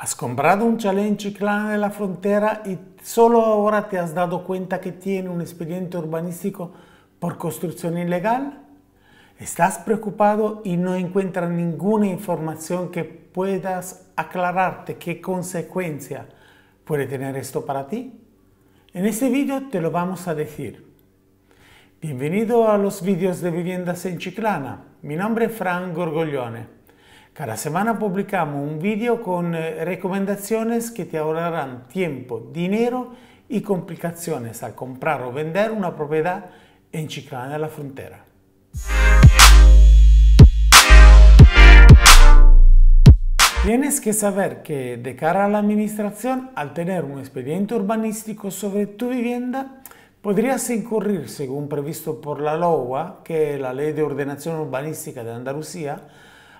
Has comprado un chalet en de la Frontera y solo ahora te has dado cuenta que tiene un expediente urbanístico por construcción ilegal. Estás preocupado y no encuentras ninguna información que puedas aclararte qué consecuencia puede tener esto para ti. En este vídeo te lo vamos a decir. Bienvenido a los vídeos de viviendas en Chiclana. Mi nombre es Fran Gorgoglione. Cada semana publicamos un video con eh, recomendaciones que te ahorrarán tiempo, dinero y complicaciones al comprar o vender una propiedad en Chiclana de la Frontera. Tienes que saber que de cara a la administración, al tener un expediente urbanístico sobre tu vivienda, podrías incurrir, según previsto por la LOA, que es la Ley de Ordenación Urbanística de Andalucía,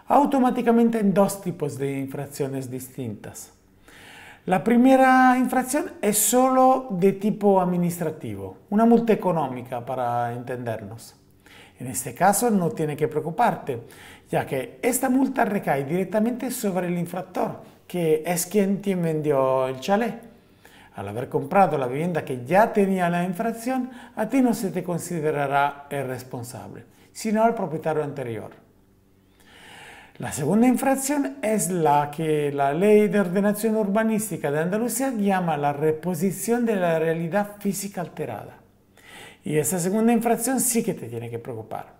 automáticamente en dos tipos de infracciones distintas. La primera infracción es solo de tipo administrativo, una multa económica para entendernos. En este caso no tiene que preocuparte, ya que esta multa recae directamente sobre el infractor, que es quien te vendió el chalet. Al haber comprado la vivienda que ya tenía la infracción, a ti no se te considerará el responsable, sino al propietario anterior. La segunda infracción es la que la Ley de Ordenación Urbanística de Andalucía llama la reposición de la realidad física alterada. Y esa segunda infracción sí que te tiene que preocupar.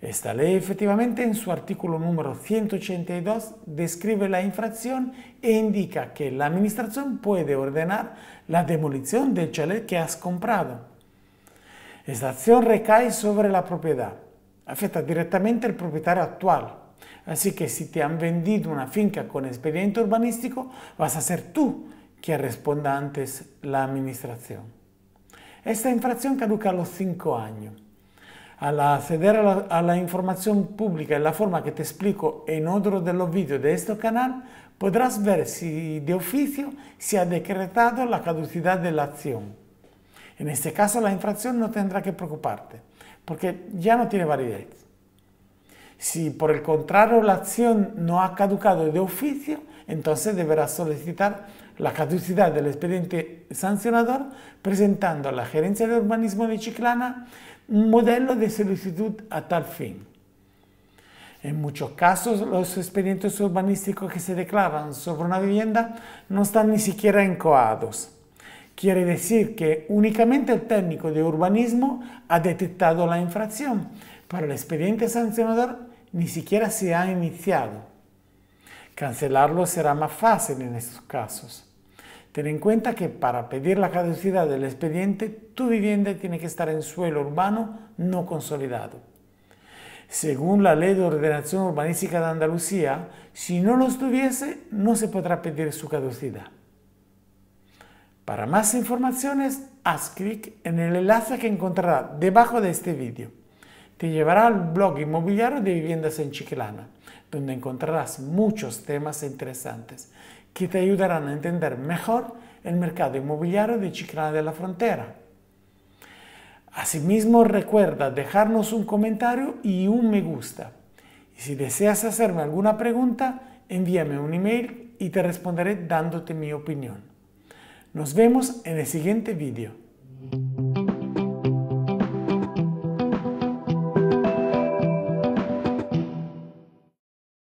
Esta ley efectivamente en su artículo número 182 describe la infracción e indica que la administración puede ordenar la demolición del chalet que has comprado. Esta acción recae sobre la propiedad, afecta directamente al propietario actual, Así que si te han vendido una finca con expediente urbanístico, vas a ser tú quien responda antes la administración. Esta infracción caduca a los cinco años. Al acceder a la, a la información pública en la forma que te explico en otro de los vídeos de este canal, podrás ver si de oficio se ha decretado la caducidad de la acción. En este caso la infracción no tendrá que preocuparte, porque ya no tiene validez. Si por el contrario la acción no ha caducado de oficio, entonces deberá solicitar la caducidad del expediente sancionador presentando a la Gerencia de Urbanismo de Chiclana un modelo de solicitud a tal fin. En muchos casos, los expedientes urbanísticos que se declaran sobre una vivienda no están ni siquiera encoados. Quiere decir que únicamente el técnico de urbanismo ha detectado la infracción, para el expediente sancionador ni siquiera se ha iniciado. Cancelarlo será más fácil en estos casos. Ten en cuenta que para pedir la caducidad del expediente, tu vivienda tiene que estar en suelo urbano no consolidado. Según la Ley de Ordenación Urbanística de Andalucía, si no lo estuviese, no se podrá pedir su caducidad. Para más informaciones, haz clic en el enlace que encontrarás debajo de este vídeo te llevará al blog inmobiliario de viviendas en Chiclana, donde encontrarás muchos temas interesantes que te ayudarán a entender mejor el mercado inmobiliario de Chiclana de la Frontera. Asimismo, recuerda dejarnos un comentario y un me gusta. Y si deseas hacerme alguna pregunta, envíame un email y te responderé dándote mi opinión. Nos vemos en el siguiente vídeo.